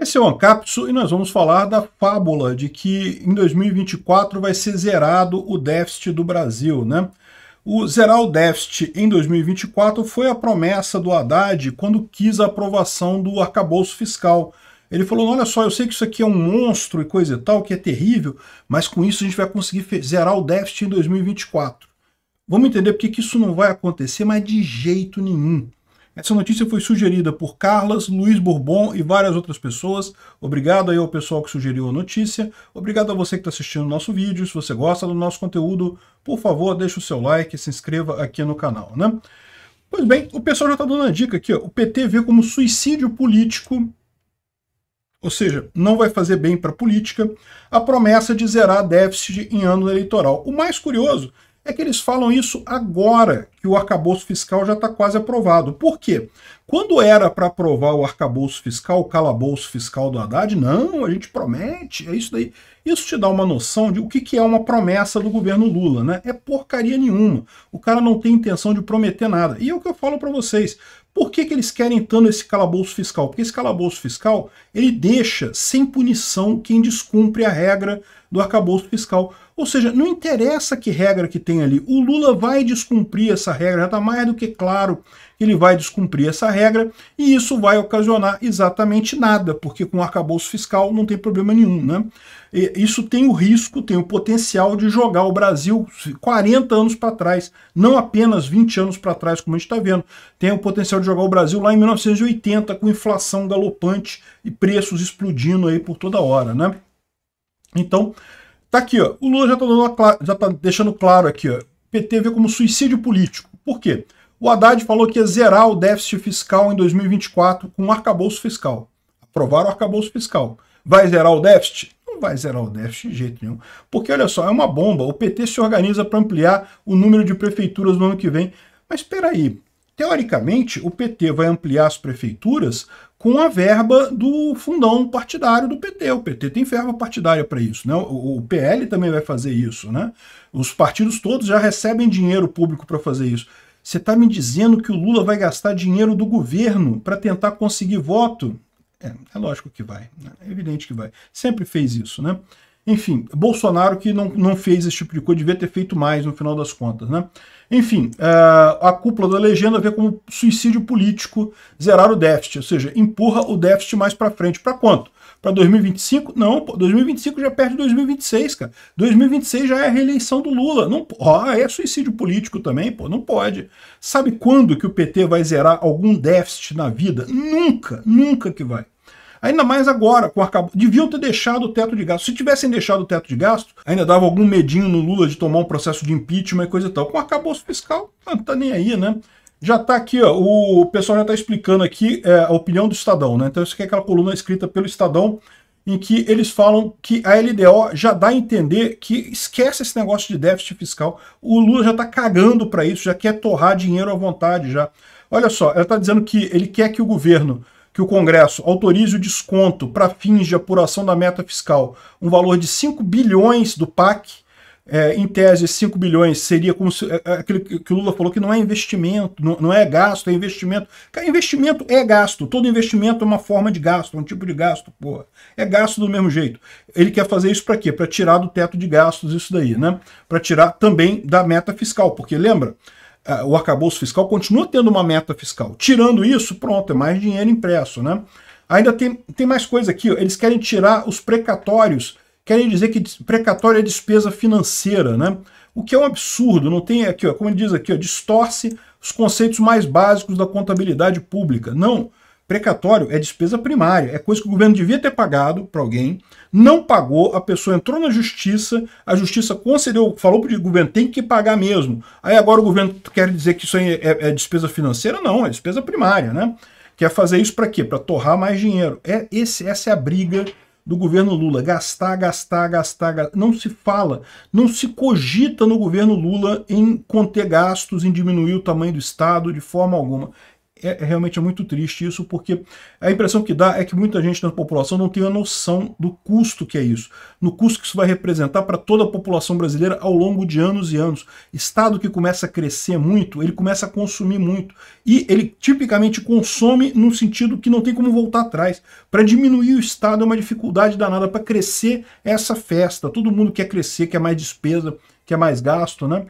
Esse é o Ancapsu e nós vamos falar da fábula de que em 2024 vai ser zerado o déficit do Brasil, né? O zerar o déficit em 2024 foi a promessa do Haddad quando quis a aprovação do arcabouço fiscal. Ele falou, olha só, eu sei que isso aqui é um monstro e coisa e tal, que é terrível, mas com isso a gente vai conseguir zerar o déficit em 2024. Vamos entender porque que isso não vai acontecer, mas de jeito nenhum. Essa notícia foi sugerida por Carlas, Luiz Bourbon e várias outras pessoas. Obrigado aí ao pessoal que sugeriu a notícia. Obrigado a você que está assistindo o nosso vídeo. Se você gosta do nosso conteúdo, por favor, deixe o seu like e se inscreva aqui no canal, né? Pois bem, o pessoal já está dando a dica aqui. Ó. O PT vê como suicídio político, ou seja, não vai fazer bem para a política, a promessa de zerar déficit em ano eleitoral. O mais curioso é que eles falam isso agora que o arcabouço fiscal já está quase aprovado. Por quê? Quando era para aprovar o arcabouço fiscal, o calabouço fiscal do Haddad, não, a gente promete, é isso daí. Isso te dá uma noção de o que, é uma promessa do governo Lula, né? É porcaria nenhuma. O cara não tem intenção de prometer nada. E é o que eu falo para vocês. Por que, que eles querem tanto esse calabouço fiscal? Porque esse calabouço fiscal ele deixa sem punição quem descumpre a regra do arcabouço fiscal. Ou seja, não interessa que regra que tem ali. O Lula vai descumprir essa regra, já está mais do que claro que ele vai descumprir essa regra, e isso vai ocasionar exatamente nada, porque com o arcabouço fiscal não tem problema nenhum. Né? E isso tem o risco, tem o potencial de jogar o Brasil 40 anos para trás, não apenas 20 anos para trás, como a gente está vendo. Tem o potencial de jogar o Brasil lá em 1980, com inflação galopante e preços explodindo aí por toda hora. Né? Então, tá aqui, ó. O Lula já tá, dando, já tá deixando claro aqui, ó. PT vê como suicídio político. Por quê? O Haddad falou que ia zerar o déficit fiscal em 2024 com um arcabouço fiscal. Aprovaram o arcabouço fiscal. Vai zerar o déficit? Não vai zerar o déficit de jeito nenhum. Porque, olha só, é uma bomba. O PT se organiza para ampliar o número de prefeituras no ano que vem. Mas espera aí, Teoricamente, o PT vai ampliar as prefeituras com a verba do fundão partidário do PT. O PT tem verba partidária para isso, né? O PL também vai fazer isso, né? Os partidos todos já recebem dinheiro público para fazer isso. Você está me dizendo que o Lula vai gastar dinheiro do governo para tentar conseguir voto? É, é lógico que vai, né? é evidente que vai. Sempre fez isso, né? Enfim, Bolsonaro que não, não fez esse tipo de coisa, devia ter feito mais no final das contas, né? Enfim, eh, a cúpula da legenda vê como suicídio político zerar o déficit, ou seja, empurra o déficit mais para frente. Para quanto? Para 2025? Não, 2025 já perde 2026, cara. 2026 já é a reeleição do Lula. Não, ó, é suicídio político também, pô, não pode. Sabe quando que o PT vai zerar algum déficit na vida? Nunca, nunca que vai. Ainda mais agora, com o arcabouço. Deviam ter deixado o teto de gasto. Se tivessem deixado o teto de gasto, ainda dava algum medinho no Lula de tomar um processo de impeachment e coisa e tal. Com o arcabouço fiscal, ah, não tá nem aí, né? Já tá aqui, ó, o pessoal já tá explicando aqui é, a opinião do Estadão, né? Então isso aqui é aquela coluna escrita pelo Estadão, em que eles falam que a LDO já dá a entender que esquece esse negócio de déficit fiscal. O Lula já está cagando para isso, já quer torrar dinheiro à vontade já. Olha só, ela está dizendo que ele quer que o governo que o Congresso autorize o desconto para fins de apuração da meta fiscal, um valor de 5 bilhões do PAC. É, em tese, 5 bilhões seria como se, é, é aquilo que o Lula falou que não é investimento, não, não é gasto, é investimento. Cara, investimento é gasto, todo investimento é uma forma de gasto, é um tipo de gasto, porra. É gasto do mesmo jeito. Ele quer fazer isso para quê? Para tirar do teto de gastos isso daí, né? Para tirar também da meta fiscal, porque lembra, é, o arcabouço fiscal continua tendo uma meta fiscal. Tirando isso, pronto, é mais dinheiro impresso, né? Ainda tem, tem mais coisa aqui, ó. eles querem tirar os precatórios, querem dizer que precatório é despesa financeira, né? O que é um absurdo, não tem aqui, ó, como ele diz aqui, ó, distorce os conceitos mais básicos da contabilidade pública. Não, Precatório é despesa primária, é coisa que o governo devia ter pagado para alguém, não pagou, a pessoa entrou na justiça, a justiça concedeu, falou para o governo, tem que pagar mesmo. Aí agora o governo quer dizer que isso é, é, é despesa financeira? Não, é despesa primária, né? Quer fazer isso para quê? Para torrar mais dinheiro. É esse, Essa é a briga do governo Lula. Gastar, gastar, gastar, gastar. Não se fala, não se cogita no governo Lula em conter gastos, em diminuir o tamanho do Estado de forma alguma. É, é realmente é muito triste isso, porque a impressão que dá é que muita gente na população não tem a noção do custo que é isso, no custo que isso vai representar para toda a população brasileira ao longo de anos e anos. Estado que começa a crescer muito, ele começa a consumir muito, e ele tipicamente consome num sentido que não tem como voltar atrás. Para diminuir o Estado é uma dificuldade danada, para crescer é essa festa, todo mundo quer crescer, quer mais despesa, quer mais gasto, né?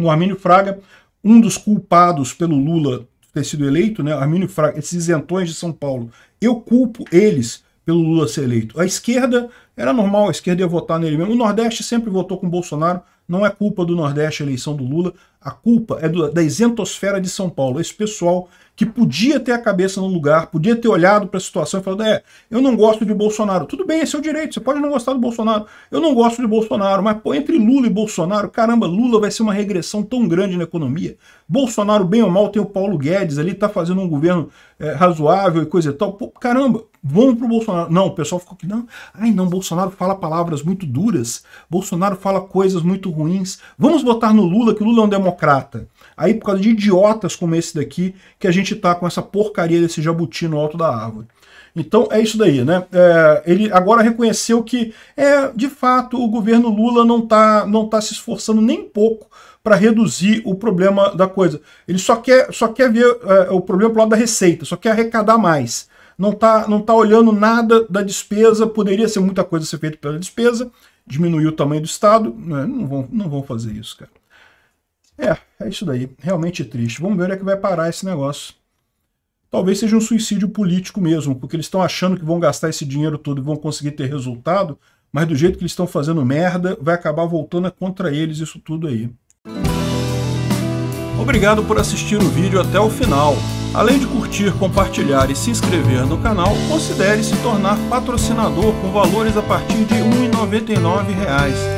O Armínio Fraga, um dos culpados pelo Lula ter sido eleito, né, Armínio Fraga, esses isentões de São Paulo, eu culpo eles pelo Lula ser eleito. A esquerda era normal, a esquerda ia votar nele mesmo. O Nordeste sempre votou com Bolsonaro, não é culpa do Nordeste a eleição do Lula. A culpa é do, da isentosfera de São Paulo, esse pessoal que podia ter a cabeça no lugar, podia ter olhado para a situação e falado: é, eu não gosto de Bolsonaro. Tudo bem, esse é o direito, você pode não gostar do Bolsonaro. Eu não gosto de Bolsonaro, mas pô, entre Lula e Bolsonaro, caramba, Lula vai ser uma regressão tão grande na economia. Bolsonaro, bem ou mal, tem o Paulo Guedes ali, tá fazendo um governo é, razoável e coisa e tal. Pô, caramba, vamos pro Bolsonaro. Não, o pessoal ficou aqui, não. Ai, não, Bolsonaro fala palavras muito duras, Bolsonaro fala coisas muito ruins. Vamos votar no Lula, que o Lula é um democrata democrata. Aí por causa de idiotas como esse daqui que a gente tá com essa porcaria desse jabuti no alto da árvore. Então é isso daí, né? É, ele agora reconheceu que é de fato o governo Lula não tá, não tá se esforçando nem pouco para reduzir o problema da coisa. Ele só quer, só quer ver é, o problema pro lado da receita, só quer arrecadar mais. Não tá, não tá olhando nada da despesa, poderia ser muita coisa ser feita pela despesa, diminuir o tamanho do Estado, né? não, vão, não vão fazer isso, cara. É, é isso daí. Realmente triste. Vamos ver onde é que vai parar esse negócio. Talvez seja um suicídio político mesmo, porque eles estão achando que vão gastar esse dinheiro todo e vão conseguir ter resultado, mas do jeito que eles estão fazendo merda, vai acabar voltando contra eles isso tudo aí. Obrigado por assistir o vídeo até o final. Além de curtir, compartilhar e se inscrever no canal, considere se tornar patrocinador com valores a partir de R$ 1,99